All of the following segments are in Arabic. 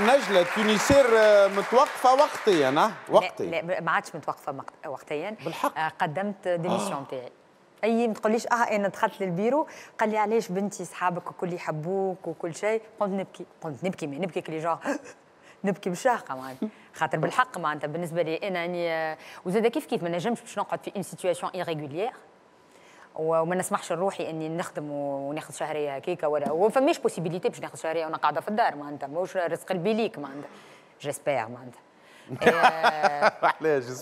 نجلة تونيسير آه، متوقفة وقتيا ها وقتيا لا, لا ما عادش متوقفة وقتيا بالحق آه، قدمت ديميسيون آه. تاعي اي ما تقوليش اه انا دخلت للبيرو قال لي علاش بنتي صحابك الكل يحبوك وكل شيء قمت نبكي قمت نبكي ما نبكي كلي جو نبكي بالشهقه معناتها خاطر بالحق معناتها بالنسبه لي انا يعني وزاد كيف كيف ما نجمش باش نقعد في ان سيتياسيون ايغيغولييغ وما نسمحش لروحي اني نخدم وناخذ شهريه هكاك ولا وفماش بوسيبيليتي باش ناخذ شهريه وانا قاعده في الدار معناتها ماهوش رزق البليك معناتها جيسبيغ معناتها آه،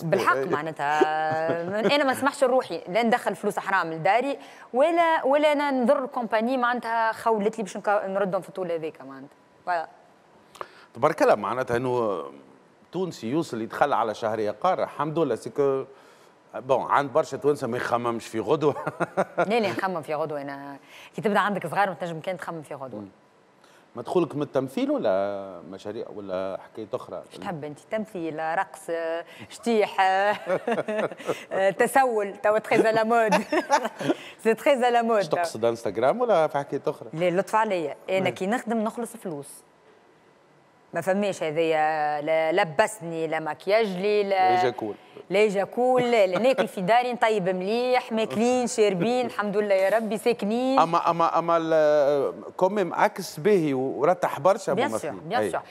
بالحق معناتها انا ما نسمحش لروحي لا ندخل فلوس حرام لداري ولا ولا انا نضر الكومباني معناتها خولت لي باش نردهم في الطول هذاك معناتها تبارك الله معناتها انه تونسي يوصل يتخلى على شهريه قاره الحمد لله سكو بون عند برشا توانسه ما يخممش في غدوه لا لا نخمم في غدوه انا كي تبدا عندك صغار ما تنجم كان تخمم في غدوه مدخولك من التمثيل ولا مشاريع ولا حكايات اخرى؟ ايش تحب انت؟ تمثيل، رقص، شطيح، تسول توا تخي على مود سي تخي على مود تقصد انستغرام ولا في حكايات اخرى؟ لا لطف عليا انا كي نخدم نخلص فلوس ما فماش هذايا لا لبسني لا مكياج لي لا لا جاكول ناكل في داري نطيب مليح ماكلين شاربين الحمد لله يا ربي ساكنين اما اما اما كوميم عكس باهي ورتح برشا بيان سور بيان سور